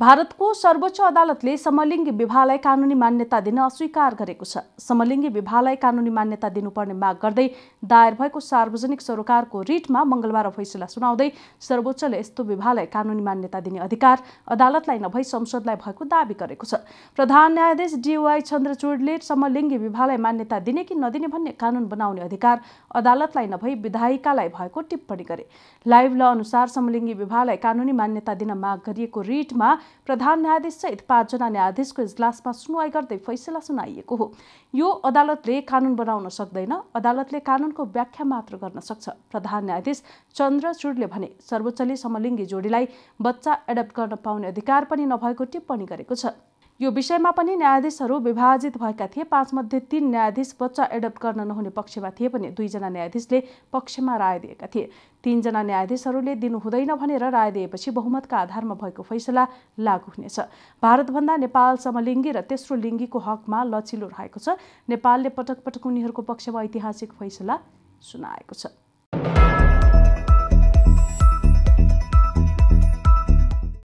भारतको सर्वोच्च अदालतले समलिङ्गी विवाहलाई कानुनी मान्यता दिन अस्वीकार गरेको छ समलिङ्गी विवाहलाई कानुनी मान्यता दिनुपर्ने माग गर्दै दायर भएको सार्वजनिक सरोकारको रिटमा मङ्गलबार फैसला सुनाउँदै सर्वोच्चले यस्तो विवाहलाई कानुनी मान्यता दिने अधिकार अदालतलाई नभई संसदलाई भएको दावी गरेको छ प्रधान न्यायाधीश डिवाई चन्द्रचूडले समलिङ्गी विवाहलाई मान्यता दिने कि नदिने भन्ने कानुन बनाउने अधिकार अदालतलाई नभई विधायिकालाई भएको टिप्पणी गरे लाइभ ल अनुसार समलिङ्गी विवाहलाई कानुनी मान्यता दिन माग गरिएको रिटमा प्रधान सहित पाँचजना न्यायाधीशको इजलासमा सुनवाई गर्दै फैसला सुनाइएको हो यो अदालतले कानुन बनाउन सक्दैन अदालतले कानुनको व्याख्या मात्र गर्न सक्छ प्रधान न्यायाधीश चन्द्रचूडले भने सर्वोच्चले समलिङ्गी जोडीलाई बच्चा एडप्ट गर्न पाउने अधिकार पनि नभएको टिप्पणी गरेको छ यो विषयमा पनि न्यायाधीशहरू विभाजित भएका थिए पाँचमध्ये तीन न्यायाधीश बच्चा एडप्ट गर्न नहुने पक्षमा थिए भने दुईजना न्यायाधीशले पक्षमा राय दिएका थिए तीनजना न्यायाधीशहरूले दिनुहुँदैन भनेर राय दिएपछि बहुमतका आधारमा भएको फैसला लागू हुनेछ भारतभन्दा नेपाल समलिङ्गी र तेस्रो लिङ्गीको हकमा लचिलो रहेको छ नेपालले पटक पटक उनीहरूको पक्षमा ऐतिहासिक फैसला सुनाएको छ